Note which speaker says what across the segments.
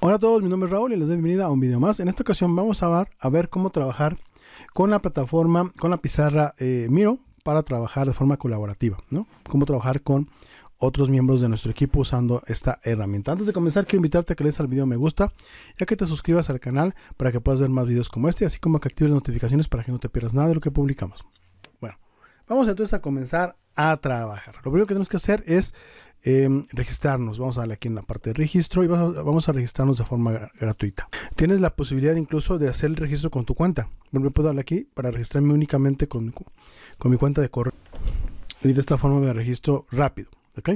Speaker 1: Hola a todos, mi nombre es Raúl y les doy bienvenida a un video más. En esta ocasión vamos a ver, a ver cómo trabajar con la plataforma, con la pizarra eh, Miro para trabajar de forma colaborativa, ¿no? Cómo trabajar con otros miembros de nuestro equipo usando esta herramienta. Antes de comenzar, quiero invitarte a que le des al video me gusta a que te suscribas al canal para que puedas ver más videos como este, así como que actives las notificaciones para que no te pierdas nada de lo que publicamos. Bueno, vamos entonces a comenzar a trabajar. Lo primero que tenemos que hacer es Em, registrarnos. Vamos a darle aquí en la parte de registro y vamos a, registrarnos de forma gratuita. Tienes la posibilidad incluso de hacer el registro con tu cuenta. Bueno, puedo darle aquí para registrarme únicamente con, con mi cuenta de correo. Y de esta forma me registro rápido. ¿Ok?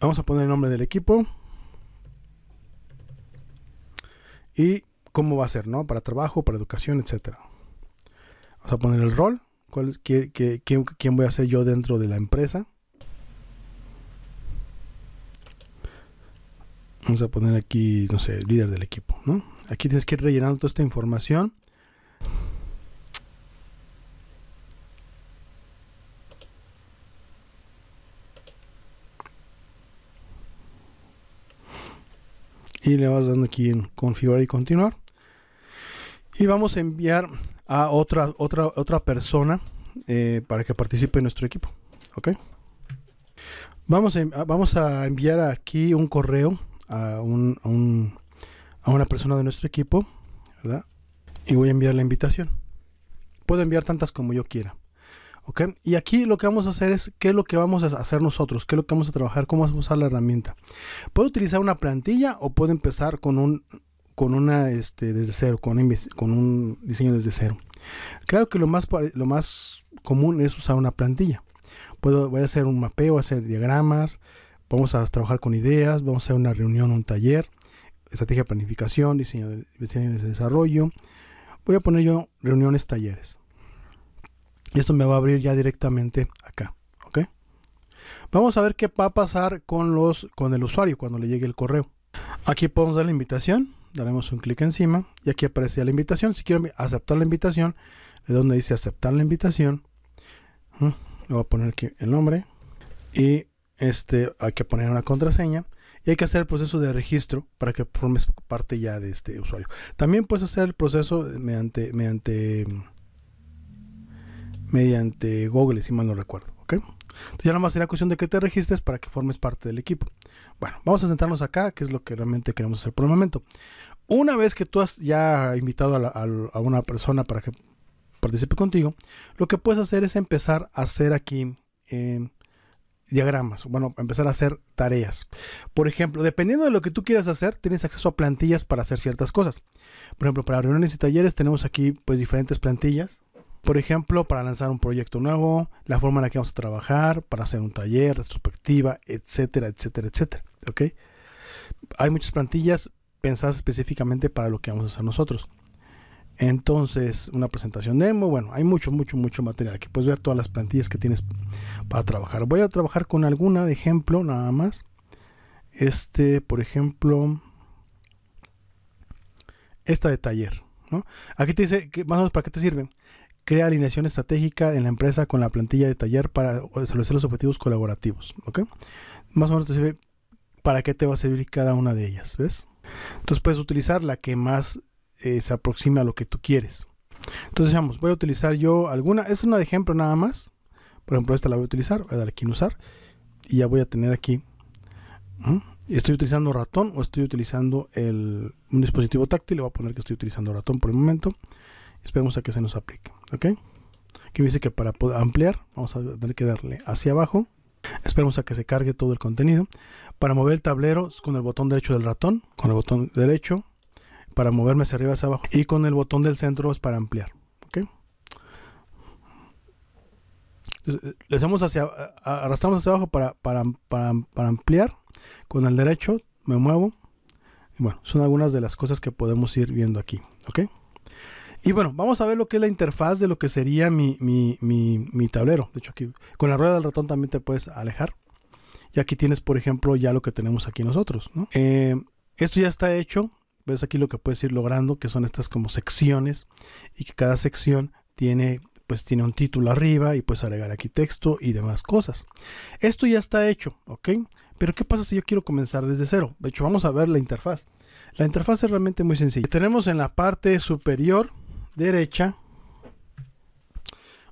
Speaker 1: Vamos a poner el nombre del equipo. Y cómo va a ser, ¿no? Para trabajo, para educación, etcétera. Vamos a poner el rol quién, voy a ser yo dentro de la empresa? Vamos a poner aquí, no sé, líder del equipo, Aquí tienes que ir rellenando toda esta información. Y le vas dando aquí en configurar y continuar. Y vamos a enviar a otra, otra, otra persona eh, para que participe nuestro equipo. ¿Ok? Vamos a, em, vamos a enviar aquí un correo a, un, a, una persona de nuestro equipo, Y voy a enviar la invitación. Puedo enviar tantas como yo quiera. ¿Ok? Y aquí lo que vamos a hacer es qué es lo que vamos a hacer nosotros, qué es lo que vamos a trabajar, cómo vamos a usar la herramienta. Puedo utilizar una plantilla o puedo empezar con un con una este, desde cero, con con un diseño desde cero. Claro que lo más, lo más común es usar una plantilla. Puedo, voy a hacer un mapeo, hacer diagramas, vamos a trabajar con ideas, vamos a hacer una reunión, un taller, estrategia de planificación, diseño de, desarrollo. Voy a poner yo reuniones, talleres. Esto me va a abrir ya directamente acá. ¿ok? Vamos a ver qué va a pasar con, los, con el usuario cuando le llegue el correo. Aquí podemos dar la invitación daremos un clic encima y aquí aparece la invitación. Si quiero aceptar la invitación, es donde dice aceptar la invitación, le voy a poner aquí el nombre y este hay que poner una contraseña y hay que hacer el proceso de registro para que formes parte ya de este usuario. También puedes hacer el proceso mediante mediante mediante Google, si mal no recuerdo, ¿ok? Entonces ya nomás será cuestión de que te registres para que formes parte del equipo. Bueno, vamos a centrarnos acá, que es lo que realmente queremos hacer por el momento. Una vez que tú has ya invitado a, una persona para que participe contigo, lo que puedes hacer es empezar a hacer aquí eh, diagramas, bueno, empezar a hacer tareas. Por ejemplo, dependiendo de lo que tú quieras hacer, tienes acceso a plantillas para hacer ciertas cosas. Por ejemplo, para reuniones y talleres tenemos aquí pues diferentes plantillas por ejemplo, para lanzar un proyecto nuevo, la forma en la que vamos a trabajar, para hacer un taller, retrospectiva, etcétera, etcétera, etcétera. ¿Ok? Hay muchas plantillas pensadas específicamente para lo que vamos a hacer nosotros. Entonces, una presentación demo, bueno, hay mucho, mucho, mucho material. Aquí puedes ver todas las plantillas que tienes para trabajar. Voy a trabajar con alguna de ejemplo, nada más. Este, por ejemplo, esta de taller. ¿no? Aquí te dice que más o menos para qué te sirve crea alineación estratégica en la empresa con la plantilla de taller para establecer los objetivos colaborativos. ¿Ok? Más o menos te sirve para qué te va a servir cada una de ellas. ¿Ves? Entonces puedes utilizar la que más eh, se aproxime a lo que tú quieres. Entonces, digamos, voy a utilizar yo alguna. Es una de ejemplo nada más. Por ejemplo, esta la voy a utilizar. Voy a dar aquí en usar. Y ya voy a tener aquí. estoy utilizando ratón o estoy utilizando un dispositivo táctil, le voy a poner que estoy utilizando ratón por el momento. Esperemos a que se nos aplique. ¿Ok? Aquí dice que para ampliar, vamos a tener que darle hacia abajo. Esperemos a que se cargue todo el contenido. Para mover el tablero es con el botón derecho del ratón, con el botón derecho, para moverme hacia arriba, hacia abajo. Y con el botón del centro es para ampliar. ¿Ok? Eh, le hacemos hacia, arrastramos hacia abajo para, para, ampliar. Con el derecho me muevo. bueno, son algunas de las cosas que podemos ir viendo aquí. ¿Ok? Y bueno, vamos a ver lo que es la interfaz de lo que sería mi, tablero. De hecho, aquí con la rueda del ratón también te puedes alejar. Y aquí tienes, por ejemplo, ya lo que tenemos aquí nosotros. Eh, esto ya está hecho. Ves aquí lo que puedes ir logrando, que son estas como secciones. Y que cada sección tiene pues tiene un título arriba y puedes agregar aquí texto y demás cosas. Esto ya está hecho, ¿ok? Pero ¿qué pasa si yo quiero comenzar desde cero? De hecho, vamos a ver la interfaz. La interfaz es realmente muy sencilla. Tenemos en la parte superior derecha.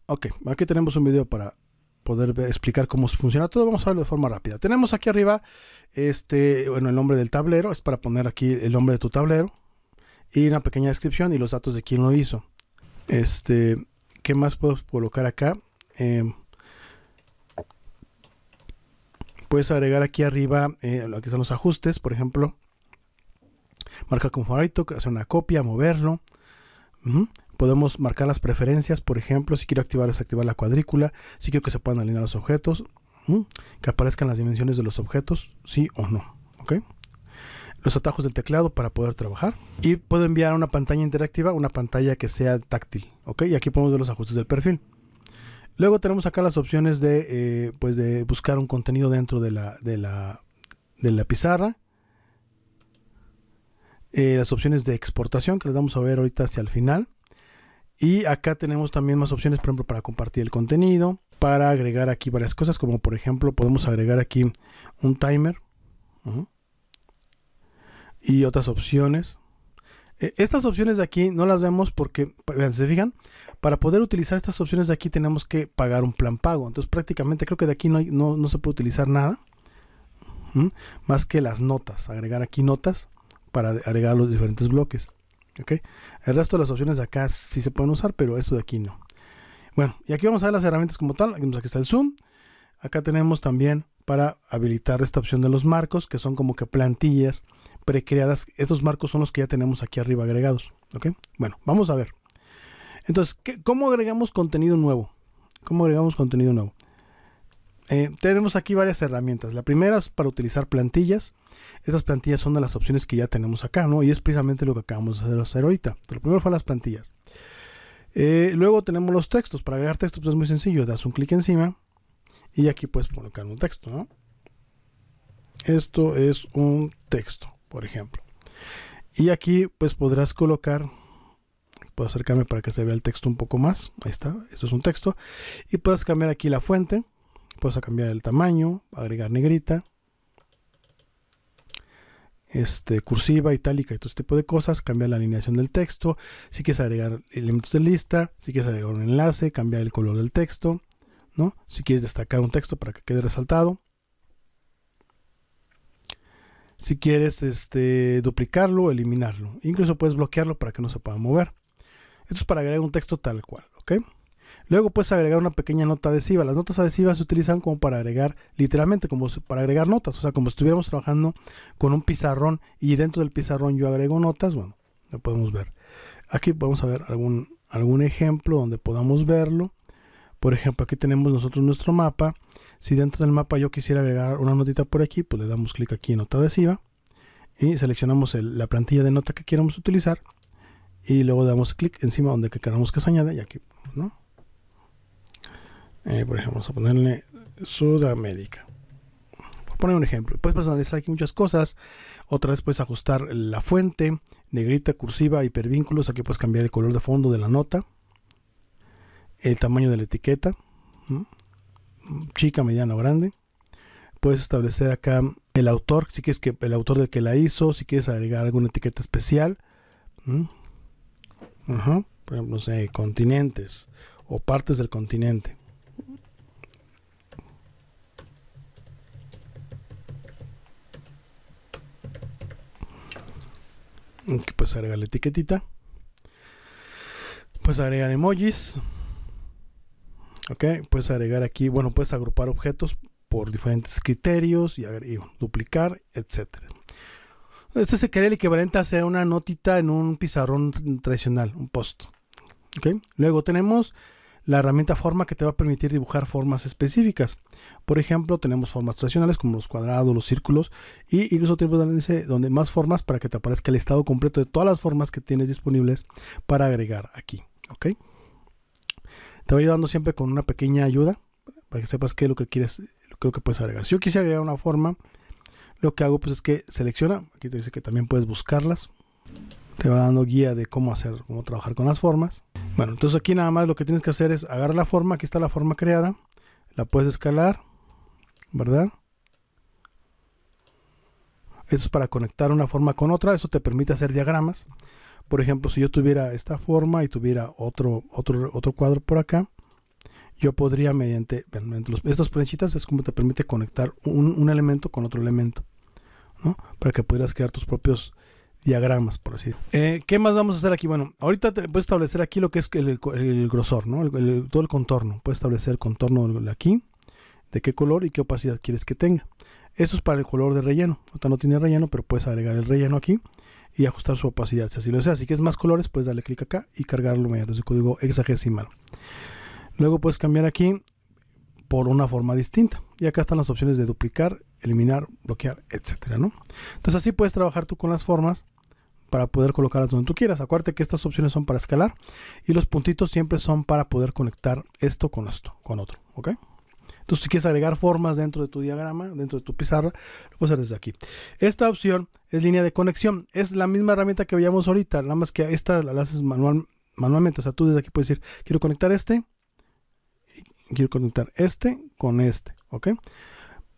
Speaker 1: Ok, aquí tenemos un video para poder explicar cómo funciona todo. Vamos a verlo de forma rápida. Tenemos aquí arriba este, bueno, el nombre del tablero. Es para poner aquí el nombre de tu tablero. Y una pequeña descripción y los datos de quién lo hizo. Este, ¿qué más puedo colocar acá? Em, puedes agregar aquí arriba eh, lo que son los ajustes, por ejemplo. Marcar con favorito, hacer una copia, moverlo. Podemos marcar las preferencias, por ejemplo, si quiero activar o desactivar la cuadrícula, si quiero que se puedan alinear los objetos, que aparezcan las dimensiones de los objetos, sí o no. Los atajos del teclado para poder trabajar. Y puedo enviar a una pantalla interactiva, una pantalla que sea táctil. Y aquí podemos ver los ajustes del perfil. Luego tenemos acá las opciones de, eh, pues de buscar un contenido dentro de la pizarra eh, las opciones de exportación que las vamos a ver ahorita hacia el final. Y acá tenemos también más opciones, por ejemplo, para compartir el contenido, para agregar aquí varias cosas, como por ejemplo podemos agregar aquí un timer y otras opciones. Eh, estas opciones de aquí no las vemos porque, se fijan, para poder utilizar estas opciones de aquí tenemos que pagar un plan pago. Entonces prácticamente creo que de aquí no, se puede utilizar nada. más que las notas, agregar aquí notas para agregar los diferentes bloques. El resto de las opciones de acá sí se pueden usar, pero esto de aquí no. Bueno, y aquí vamos a ver las herramientas como tal. Aquí está el zoom. Acá tenemos también para habilitar esta opción de los marcos, que son como que plantillas precreadas. Estos marcos son los que ya tenemos aquí arriba agregados. ¿ok? Bueno, vamos a ver. Entonces, ¿cómo agregamos contenido nuevo? ¿Cómo agregamos contenido nuevo? Eh, tenemos aquí varias herramientas. La primera es para utilizar plantillas. Estas plantillas son de las opciones que ya tenemos acá, ¿no? Y es precisamente lo que acabamos de hacer ahorita. Lo primero fue las plantillas. Eh, luego tenemos los textos. Para agregar textos pues, es muy sencillo. Das un clic encima y aquí puedes colocar un texto, Esto es un texto, por ejemplo. Y aquí pues podrás colocar puedo acercarme para que se vea el texto un poco más. Ahí está, esto es un texto. Y puedes cambiar aquí la fuente puedes cambiar el tamaño, agregar negrita, este, cursiva, itálica y todo este tipo de cosas, cambiar la alineación del texto, si quieres agregar elementos de lista, si quieres agregar un enlace, cambiar el color del texto, ¿no? Si quieres destacar un texto para que quede resaltado. Si quieres este, duplicarlo, eliminarlo. Incluso puedes bloquearlo para que no se pueda mover. Esto es para agregar un texto tal cual, ¿ok? Luego puedes agregar una pequeña nota adhesiva. Las notas adhesivas se utilizan como para agregar, literalmente, como para agregar notas. O sea, como estuviéramos trabajando con un pizarrón y dentro del pizarrón yo agrego notas. Bueno, lo podemos ver. Aquí vamos a ver algún, algún ejemplo donde podamos verlo. Por ejemplo, aquí tenemos nosotros nuestro mapa. Si dentro del mapa yo quisiera agregar una notita por aquí, pues le damos clic aquí en nota adhesiva y seleccionamos la plantilla de nota que queremos utilizar y luego damos clic encima donde queramos que se añade y aquí, ¿no? Eh, por ejemplo, vamos a ponerle Sudamérica. a poner un ejemplo. Puedes personalizar aquí muchas cosas. Otra vez puedes ajustar la fuente, negrita, cursiva, hipervínculos. Aquí puedes cambiar el color de fondo de la nota. El tamaño de la etiqueta. Chica, mediana o grande. Puedes establecer acá el autor, si quieres que el autor del que la hizo, si quieres agregar alguna etiqueta especial. Por ejemplo, continentes o partes del continente. Puedes pues agregar la etiquetita. Puedes agregar emojis. Ok, puedes agregar aquí, bueno, puedes agrupar objetos por diferentes criterios y, duplicar, etcétera. Este se crea el equivalente a hacer una notita en un pizarrón tradicional, un post. Luego tenemos la herramienta forma que te va a permitir dibujar formas específicas. Por ejemplo, tenemos formas tradicionales como los cuadrados, los círculos y incluso tenemos donde más formas para que te aparezca el estado completo de todas las formas que tienes disponibles para agregar aquí. ¿Ok? Te va ayudando siempre con una pequeña ayuda para que sepas qué es lo que quieres, creo que puedes agregar. Si yo quisiera agregar una forma, lo que hago pues es que selecciona, aquí te dice que también puedes buscarlas, te va dando guía de cómo hacer, cómo trabajar con las formas. Bueno, entonces aquí nada más lo que tienes que hacer es agarrar la forma, aquí está la forma creada, la puedes escalar, ¿verdad? Eso es para conectar una forma con otra, eso te permite hacer diagramas. Por ejemplo, si yo tuviera esta forma y tuviera otro, otro, otro cuadro por acá, yo podría mediante, mediante estas planchitas es como te permite conectar un, un elemento con otro elemento, ¿no? Para que pudieras crear tus propios diagramas, por así eh, ¿Qué más vamos a hacer aquí? Bueno, ahorita puedes establecer aquí lo que es el, grosor, ¿no? El, todo el contorno. Puedes establecer el contorno aquí, de qué color y qué opacidad quieres que tenga. Esto es para el color de relleno. no tiene relleno, pero puedes agregar el relleno aquí y ajustar su opacidad. Si así lo deseas, si quieres más colores, puedes darle clic acá y cargarlo mediante el código hexadecimal. Luego puedes cambiar aquí por una forma distinta. Y acá están las opciones de duplicar, eliminar, bloquear, etcétera, ¿no? Entonces así puedes trabajar tú con las formas para poder colocarlas donde tú quieras. Acuérdate que estas opciones son para escalar y los puntitos siempre son para poder conectar esto con esto, con otro, ¿ok? Entonces, si quieres agregar formas dentro de tu diagrama, dentro de tu pizarra, lo puedes hacer desde aquí. Esta opción es línea de conexión. Es la misma herramienta que veíamos ahorita, nada más que esta la haces manual, manualmente. O sea, tú desde aquí puedes decir, quiero conectar este, quiero conectar este con este, ¿ok?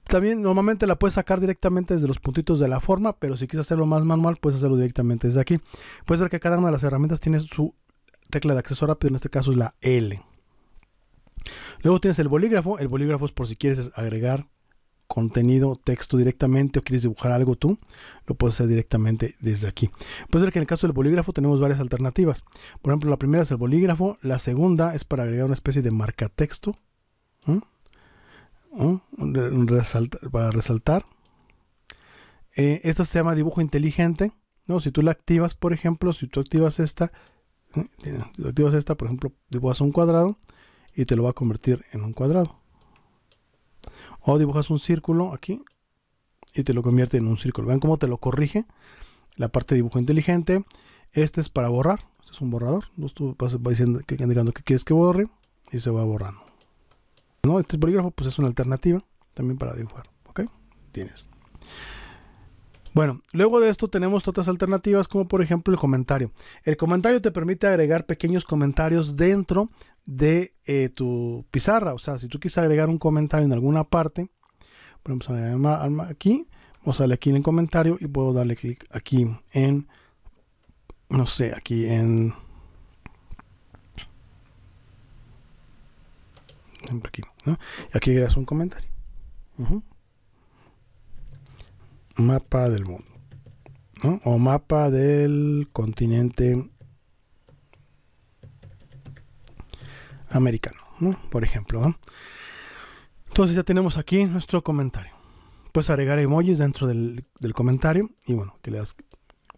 Speaker 1: También normalmente la puedes sacar directamente desde los puntitos de la forma, pero si quieres hacerlo más manual, puedes hacerlo directamente desde aquí. Puedes ver que cada una de las herramientas tiene su tecla de acceso rápido, en este caso es la L. Luego tienes el bolígrafo, el bolígrafo es por si quieres agregar contenido, texto directamente o quieres dibujar algo tú, lo puedes hacer directamente desde aquí. Puedes ver que en el caso del bolígrafo tenemos varias alternativas. Por ejemplo, la primera es el bolígrafo, la segunda es para agregar una especie de marca texto para resaltar. Eh, esto se llama dibujo inteligente. ¿no? Si tú la activas, por ejemplo, si tú activas esta, activas esta, por ejemplo, dibujas un cuadrado y te lo va a convertir en un cuadrado. O dibujas un círculo aquí y te lo convierte en un círculo. Vean cómo te lo corrige la parte de dibujo inteligente. Este es para borrar. Este es un borrador. tú vas, diciendo indicando que quieres que borre y se va borrando. Este bolígrafo pues es una alternativa también para dibujar, ¿ok? Tienes. Bueno, luego de esto tenemos otras alternativas como por ejemplo el comentario. El comentario te permite agregar pequeños comentarios dentro de eh, tu pizarra. O sea, si tú quieres agregar un comentario en alguna parte, vamos a aquí, vamos a darle aquí en el comentario y puedo darle clic aquí en, no sé, aquí en aquí, ¿no? aquí creas un comentario. Mapa del mundo. O mapa del continente americano, Por ejemplo. Entonces ya tenemos aquí nuestro comentario. Puedes agregar emojis dentro del, comentario y bueno, que le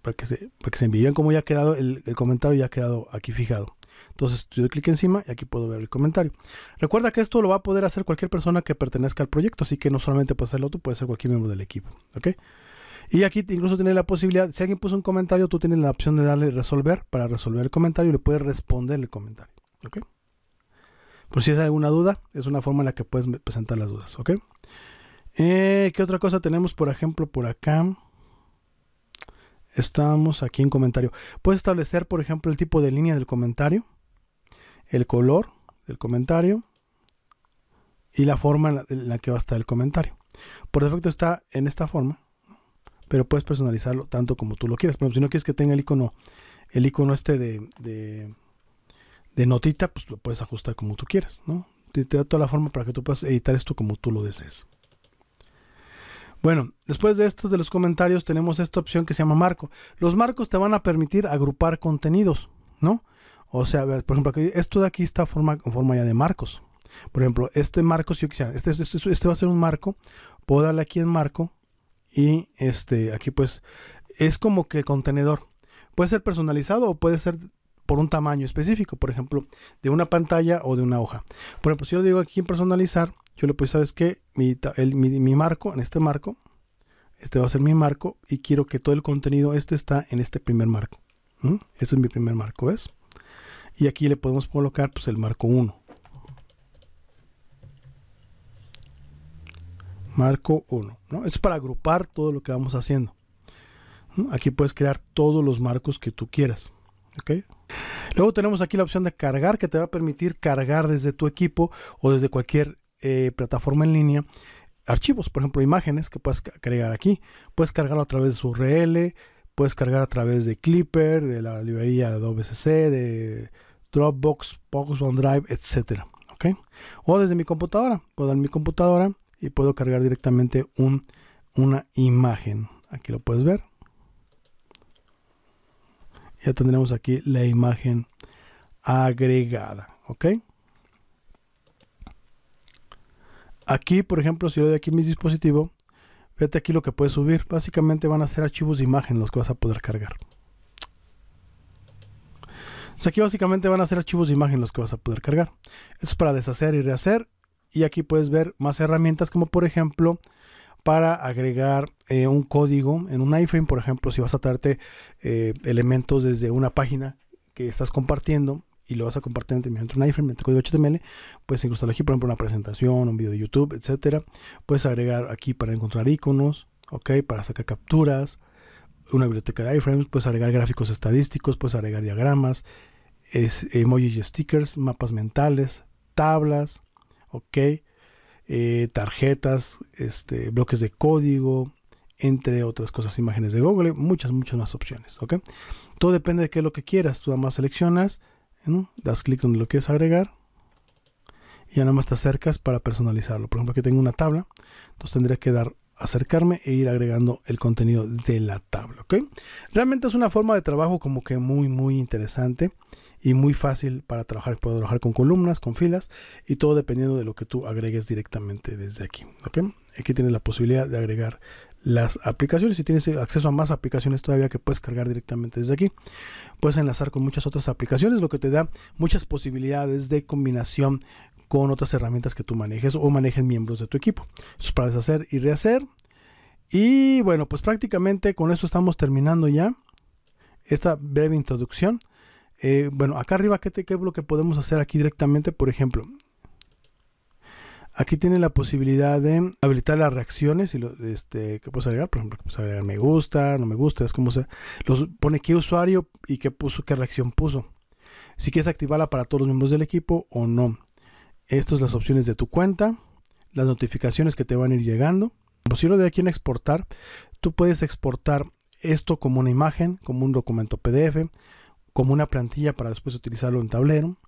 Speaker 1: para que se, para envíen como ya ha quedado el comentario ya ha quedado aquí fijado. Entonces yo doy clic encima y aquí puedo ver el comentario. Recuerda que esto lo va a poder hacer cualquier persona que pertenezca al proyecto, así que no solamente puede el tú, puede ser cualquier miembro del equipo. Y aquí incluso tiene la posibilidad, si alguien puso un comentario, tú tienes la opción de darle resolver para resolver el comentario y le puedes responder el comentario. Por si es alguna duda, es una forma en la que puedes presentar las dudas. Eh, ¿Qué otra cosa tenemos, por ejemplo, por acá? Estamos aquí en comentario. Puedes establecer, por ejemplo, el tipo de línea del comentario, el color del comentario y la forma en la, que va a estar el comentario. Por defecto está en esta forma, pero puedes personalizarlo tanto como tú lo quieras. Pero si no quieres que tenga el icono, el icono este de, notita, pues lo puedes ajustar como tú quieras, ¿no? te da toda la forma para que tú puedas editar esto como tú lo desees. Bueno, después de estos de los comentarios tenemos esta opción que se llama marco. Los marcos te van a permitir agrupar contenidos, ¿no? O sea, por ejemplo, que esto de aquí está forma, en forma ya de marcos. Por ejemplo, este marco, si yo quisiera, este este, este, este, va a ser un marco, puedo darle aquí en marco y este aquí pues es como que el contenedor. Puede ser personalizado o puede ser por un tamaño específico, por ejemplo, de una pantalla o de una hoja. Por ejemplo, si yo digo aquí en personalizar, yo le decir, ¿sabes qué? Mi, marco, en este marco, este va a ser mi marco y quiero que todo el contenido, este está en este primer marco. Este es mi primer marco, ¿ves? Y aquí le podemos colocar pues, el marco 1. Marco 1. ¿no? es para agrupar todo lo que vamos haciendo. Aquí puedes crear todos los marcos que tú quieras. Luego tenemos aquí la opción de cargar que te va a permitir cargar desde tu equipo o desde cualquier eh, plataforma en línea archivos, por ejemplo, imágenes que puedes agregar aquí. Puedes cargarlo a través de su URL, puedes cargar a través de Clipper, de la librería de WCC, de Dropbox, Box Drive etcétera, ¿okay? O desde mi computadora. Puedo dar mi computadora y puedo cargar directamente una imagen. Aquí lo puedes ver. Ya tendremos aquí la imagen agregada. ¿ok? Aquí, por ejemplo, si yo doy aquí mi dispositivo, vete aquí lo que puedes subir. Básicamente van a ser archivos de imagen los que vas a poder cargar. aquí básicamente van a ser archivos de imagen los que vas a poder cargar. Esto es para deshacer y rehacer. Y aquí puedes ver más herramientas como por ejemplo para agregar eh, un código en un iframe, por ejemplo, si vas a traerte eh, elementos desde una página que estás compartiendo y lo vas a compartir entre, un iframe, entre código HTML, puedes incluso aquí, por ejemplo, una presentación, un video de YouTube, etcétera. Puedes agregar aquí para encontrar iconos, ok, para sacar capturas, una biblioteca de iframes, puedes agregar gráficos estadísticos, puedes agregar diagramas, emojis y stickers, mapas mentales, tablas, ok, eh, tarjetas, este, bloques de código, entre otras cosas, imágenes de Google, muchas, muchas más opciones, ok. Todo depende de qué es lo que quieras, tú nada más seleccionas das clic donde lo quieres agregar y ya nada más te acercas para personalizarlo. Por ejemplo, aquí tengo una tabla, entonces tendría que dar acercarme e ir agregando el contenido de la tabla. ¿ok? Realmente es una forma de trabajo como que muy, muy interesante y muy fácil para trabajar. Puedo trabajar con columnas, con filas y todo dependiendo de lo que tú agregues directamente desde aquí. Aquí tienes la posibilidad de agregar las aplicaciones. Si tienes acceso a más aplicaciones todavía que puedes cargar directamente desde aquí, puedes enlazar con muchas otras aplicaciones, lo que te da muchas posibilidades de combinación con otras herramientas que tú manejes o manejen miembros de tu equipo. es para deshacer y rehacer. Y bueno, pues prácticamente con esto estamos terminando ya esta breve introducción. Eh, bueno, acá arriba, que te, ¿qué es lo que podemos hacer aquí directamente? Por ejemplo, Aquí tiene la posibilidad de habilitar las reacciones y lo, este, que puedes agregar, por ejemplo, que puedes agregar me gusta, no me gusta, es como se los pone qué usuario y qué puso, qué reacción puso. Si quieres activarla para todos los miembros del equipo o no. Estas son las opciones de tu cuenta, las notificaciones que te van a ir llegando. Si lo de aquí en exportar, tú puedes exportar esto como una imagen, como un documento PDF, como una plantilla para después utilizarlo en tablero.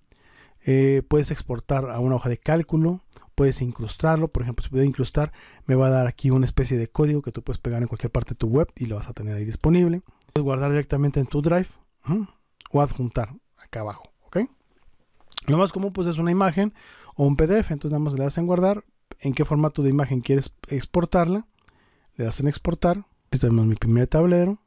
Speaker 1: Eh, puedes exportar a una hoja de cálculo, puedes incrustarlo, por ejemplo, si puedo incrustar, me va a dar aquí una especie de código que tú puedes pegar en cualquier parte de tu web y lo vas a tener ahí disponible. Puedes guardar directamente en tu drive o adjuntar acá abajo, ¿ok? Lo más común pues es una imagen o un PDF, entonces nada más le das en guardar, en qué formato de imagen quieres exportarla, le das en exportar, este es mi primer tablero.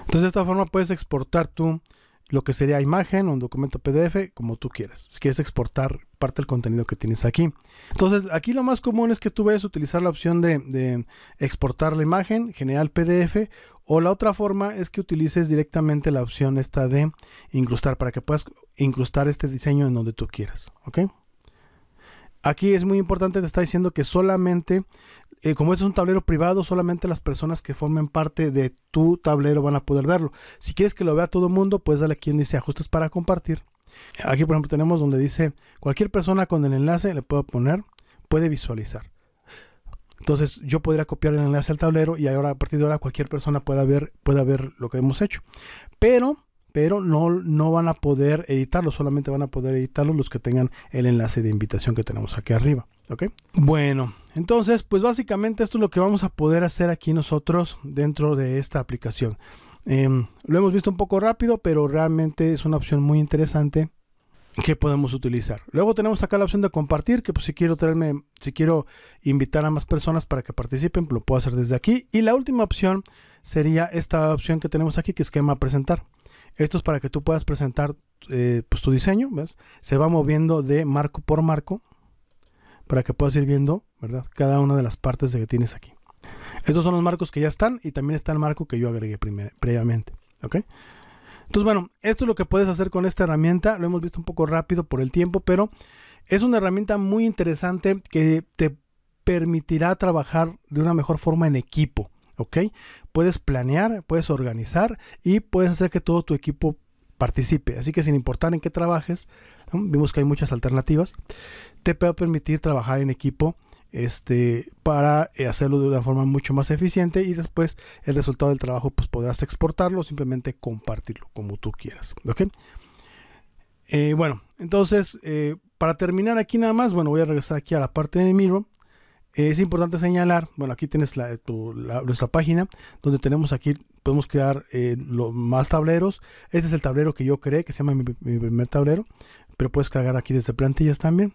Speaker 1: Entonces de esta forma puedes exportar tu lo que sería imagen, o un documento PDF, como tú quieras. Si quieres exportar parte del contenido que tienes aquí. Entonces, aquí lo más común es que tú vayas a utilizar la opción de, exportar la imagen, generar PDF, o la otra forma es que utilices directamente la opción esta de incrustar, para que puedas incrustar este diseño en donde tú quieras. ¿Ok? Aquí es muy importante, te está diciendo que solamente eh, como es un tablero privado, solamente las personas que formen parte de tu tablero van a poder verlo. Si quieres que lo vea todo el mundo, puedes darle aquí donde dice ajustes para compartir. Aquí, por ejemplo, tenemos donde dice cualquier persona con el enlace, le puedo poner, puede visualizar. Entonces yo podría copiar el enlace al tablero y ahora a partir de ahora cualquier persona pueda ver, ver lo que hemos hecho. Pero pero no, no, van a poder editarlo, solamente van a poder editarlo los que tengan el enlace de invitación que tenemos aquí arriba. Bueno, entonces, pues básicamente esto es lo que vamos a poder hacer aquí nosotros dentro de esta aplicación. Em, lo hemos visto un poco rápido, pero realmente es una opción muy interesante que podemos utilizar. Luego tenemos acá la opción de compartir, que pues si quiero traerme, si quiero invitar a más personas para que participen, lo puedo hacer desde aquí. Y la última opción sería esta opción que tenemos aquí, que es esquema presentar. Esto es para que tú puedas presentar eh, pues, tu diseño, Se va moviendo de marco por marco, para que puedas ir viendo, ¿verdad? Cada una de las partes de que tienes aquí. Estos son los marcos que ya están y también está el marco que yo agregué previamente, ¿ok? Entonces, bueno, esto es lo que puedes hacer con esta herramienta. Lo hemos visto un poco rápido por el tiempo, pero es una herramienta muy interesante que te permitirá trabajar de una mejor forma en equipo, ¿ok? Puedes planear, puedes organizar y puedes hacer que todo tu equipo participe. Así que sin importar en qué trabajes, Vimos que hay muchas alternativas. Te va a permitir trabajar en equipo este, para eh, hacerlo de una forma mucho más eficiente y después el resultado del trabajo pues podrás exportarlo, o simplemente compartirlo como tú quieras. Eh, bueno, entonces, eh, para terminar aquí nada más, bueno, voy a regresar aquí a la parte de Miro es importante señalar, bueno, aquí tienes nuestra página donde tenemos aquí, podemos crear eh, más tableros. Este es el tablero que yo creé, que se llama mi, primer tablero, pero puedes cargar aquí desde plantillas también.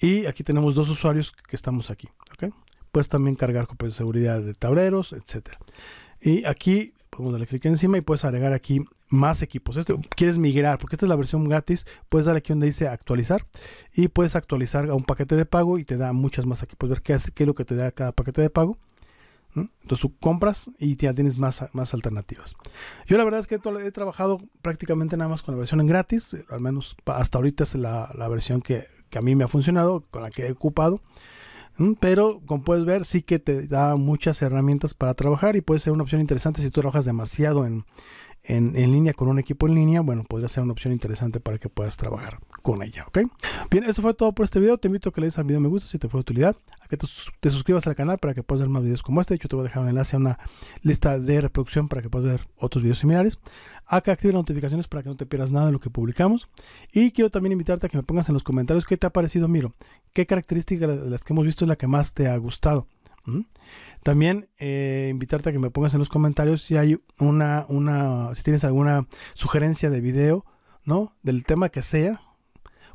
Speaker 1: Y aquí tenemos dos usuarios que estamos aquí. Puedes también cargar copias de seguridad de tableros, etc. Y aquí podemos darle clic encima y puedes agregar aquí más equipos. Este, quieres migrar, porque esta es la versión gratis, puedes dar aquí donde dice actualizar y puedes actualizar a un paquete de pago y te da muchas más aquí. Puedes ver qué, qué es lo que te da cada paquete de pago. Entonces tú compras y ya tienes más, más alternativas. Yo la verdad es que he trabajado prácticamente nada más con la versión en gratis, al menos hasta ahorita es la, versión que, que, a mí me ha funcionado, con la que he ocupado. Mm, pero como puedes ver, sí que te da muchas herramientas para trabajar y puede ser una opción interesante si tú trabajas demasiado en, en, en, línea con un equipo en línea, bueno, podría ser una opción interesante para que puedas trabajar con ella, ¿ok? Bien, eso fue todo por este video. Te invito a que le des al video me gusta si te fue de utilidad, a que te, suscribas al canal para que puedas ver más videos como este. De hecho, te voy a dejar un enlace a una lista de reproducción para que puedas ver otros videos similares, a que las notificaciones para que no te pierdas nada de lo que publicamos. Y quiero también invitarte a que me pongas en los comentarios qué te ha parecido, Miro, qué característica de las que hemos visto es la que más te ha gustado. ¿Mm? También eh, invitarte a que me pongas en los comentarios si hay una, una, si tienes alguna sugerencia de video, ¿no? Del tema que sea,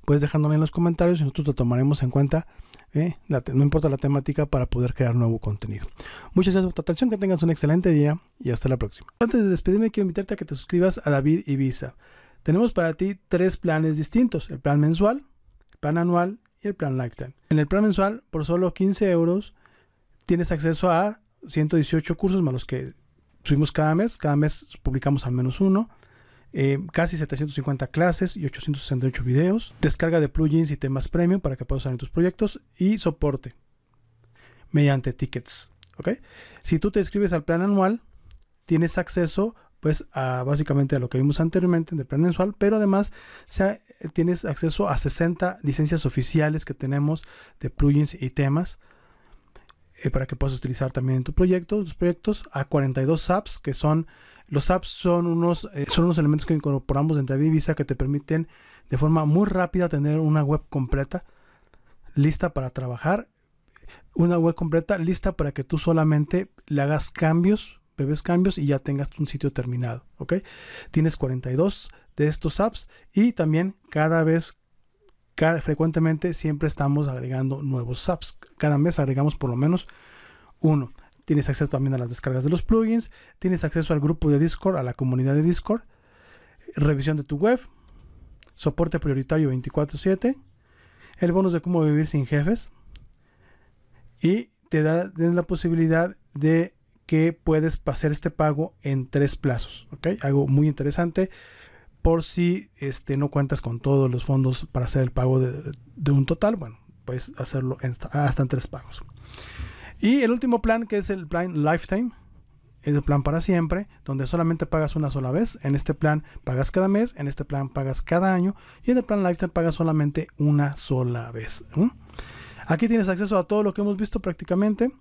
Speaker 1: puedes dejándome en los comentarios y nosotros lo tomaremos en cuenta, ¿eh? no importa la temática, para poder crear nuevo contenido. Muchas gracias por tu atención, que tengas un excelente día y hasta la próxima. Antes de despedirme, quiero invitarte a que te suscribas a David Ibiza. Tenemos para ti tres planes distintos, el plan mensual, el plan anual y el plan lifetime. En el plan mensual, por solo 15 euros, tienes acceso a 118 cursos más los que subimos cada mes. Cada mes publicamos al menos uno. Eh, casi 750 clases y 868 videos. Descarga de plugins y temas premium para que puedas usar en tus proyectos. Y soporte mediante tickets. Si tú te inscribes al plan anual, tienes acceso pues a básicamente a lo que vimos anteriormente en el plan mensual, pero además tienes acceso a 60 licencias oficiales que tenemos de plugins y temas eh, para que puedas utilizar también en tu proyecto, tus proyectos, a 42 apps, que son, los apps son unos, eh, son unos elementos que incorporamos dentro de visa que te permiten de forma muy rápida tener una web completa, lista para trabajar, una web completa, lista para que tú solamente le hagas cambios, bebes cambios y ya tengas un sitio terminado, ¿ok? Tienes 42 de estos apps y también cada vez frecuentemente siempre estamos agregando nuevos subs. Cada mes agregamos por lo menos uno. Tienes acceso también a las descargas de los plugins, tienes acceso al grupo de Discord, a la comunidad de Discord, revisión de tu web, soporte prioritario 24/7, el bonus de cómo vivir sin jefes y te da la posibilidad de que puedes pasar este pago en tres plazos. ¿ok? Algo muy interesante por si este, no cuentas con todos los fondos para hacer el pago de, un total, bueno, puedes hacerlo hasta en tres pagos. Y el último plan que es el plan Lifetime, es el plan para siempre, donde solamente pagas una sola vez. En este plan pagas cada mes, en este plan pagas cada año y en el plan Lifetime pagas solamente una sola vez. Aquí tienes acceso a todo lo que hemos visto prácticamente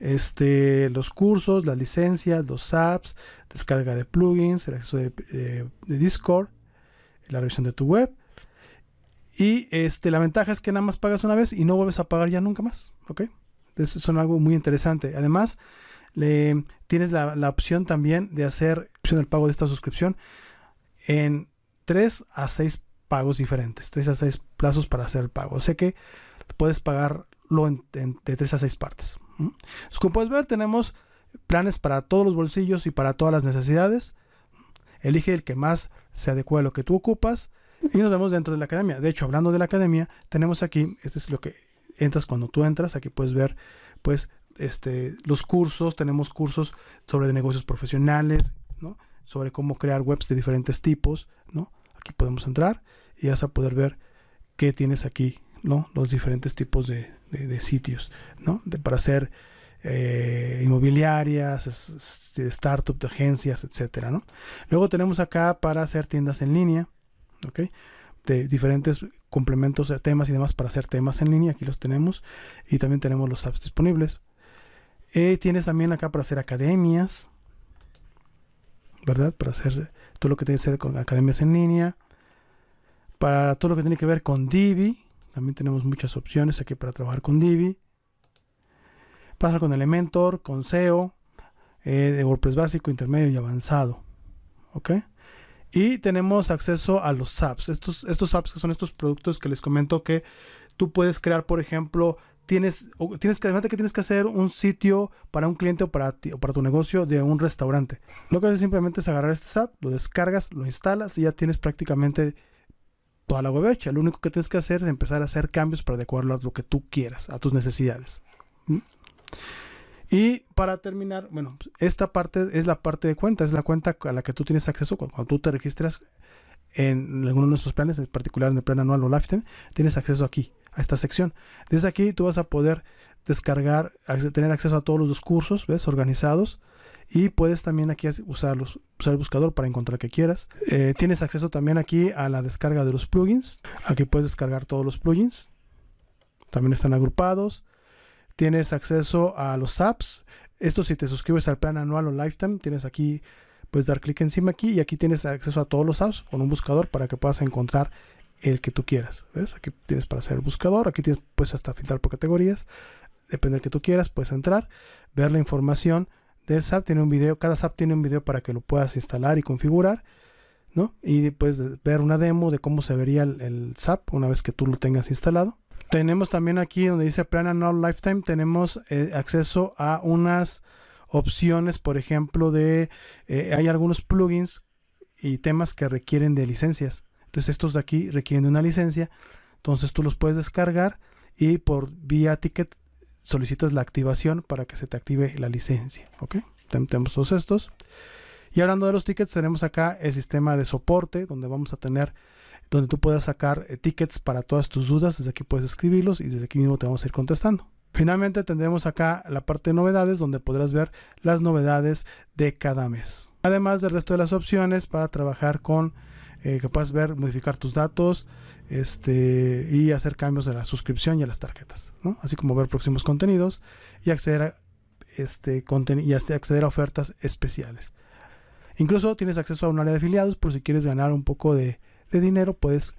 Speaker 1: este, los cursos, las licencias, los apps, descarga de plugins, el acceso eh, de, Discord, la revisión de tu web. Y este, la ventaja es que nada más pagas una vez y no vuelves a pagar ya nunca más. ¿Ok? Entonces, son algo muy interesante. Además, le, tienes la, opción también de hacer opción del pago de esta suscripción en 3 a 6 pagos diferentes, 3 a 6 plazos para hacer el pago. O sea que puedes pagarlo en, de 3 a 6 partes como puedes ver, tenemos planes para todos los bolsillos y para todas las necesidades. Elige el que más se adecue a lo que tú ocupas y nos vemos dentro de la academia. De hecho, hablando de la academia, tenemos aquí, este es lo que entras cuando tú entras, aquí puedes ver pues este, los cursos, tenemos cursos sobre negocios profesionales, sobre cómo crear webs de diferentes tipos, ¿no? Aquí podemos entrar y vas a poder ver qué tienes aquí ¿no? los diferentes tipos de, sitios, para hacer eh, inmobiliarias, startups, agencias, etcétera, Luego tenemos acá para hacer tiendas en línea, De diferentes complementos de temas y demás para hacer temas en línea, aquí los tenemos. Y también tenemos los apps disponibles. tienes también acá para hacer academias, ¿verdad? Para hacer todo lo que tiene que ver con academias en línea. Para todo lo que tiene que ver con Divi, también tenemos muchas opciones aquí para trabajar con Divi. Pasar con Elementor, con SEO, eh, de WordPress básico, intermedio y avanzado. ¿Ok? Y tenemos acceso a los apps. Estos, estos apps que son estos productos que les comento que tú puedes crear, por ejemplo, tienes, tienes que, que tienes que hacer un sitio para un cliente o para, ti, o para tu negocio de un restaurante. Lo que haces simplemente es agarrar este app, lo descargas, lo instalas y ya tienes prácticamente toda la web hecha. Lo único que tienes que hacer es empezar a hacer cambios para adecuarlo a lo que tú quieras, a tus necesidades. ¿Mm? Y para terminar, bueno, esta parte es la parte de cuenta, es la cuenta a la que tú tienes acceso cuando, tú te registras en alguno de nuestros planes, en particular en el plan anual o lifetime, tienes acceso aquí, a esta sección. Desde aquí tú vas a poder descargar, tener acceso a todos los cursos, ¿ves? Organizados y puedes también aquí usar, el buscador para encontrar que quieras. Eh, tienes acceso también aquí a la descarga de los plugins. Aquí puedes descargar todos los plugins. También están agrupados. Tienes acceso a los apps. Esto si te suscribes al plan anual o lifetime, tienes aquí, puedes dar clic encima aquí y aquí tienes acceso a todos los apps con un buscador para que puedas encontrar el que tú quieras. ¿Ves? Aquí tienes para hacer el buscador, aquí tienes pues hasta filtrar por categorías. Depende del que tú quieras, puedes entrar, ver la información del SAP tiene un video, cada SAP tiene un video para que lo puedas instalar y configurar, ¿no? Y puedes ver una demo de cómo se vería el, SAP una vez que tú lo tengas instalado. Tenemos también aquí donde dice Plan Annual Lifetime, tenemos eh, acceso a unas opciones, por ejemplo, de eh, hay algunos plugins y temas que requieren de licencias. Entonces estos de aquí requieren de una licencia, entonces tú los puedes descargar y por vía ticket solicitas la activación para que se te active la licencia. ¿Ok? Tenemos todos estos. Y hablando de los tickets, tenemos acá el sistema de soporte donde vamos a tener donde tú puedes sacar eh, tickets para todas tus dudas. Desde aquí puedes escribirlos y desde aquí mismo te vamos a ir contestando. Finalmente tendremos acá la parte de novedades donde podrás ver las novedades de cada mes. Además del resto de las opciones para trabajar con Capaz eh, ver, modificar tus datos este, y hacer cambios de la suscripción y a las tarjetas, así como ver próximos contenidos y acceder a, este, acceder a ofertas especiales. Incluso tienes acceso a un área de afiliados por si quieres ganar un poco de dinero, puedes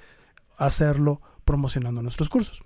Speaker 1: hacerlo promocionando nuestros cursos.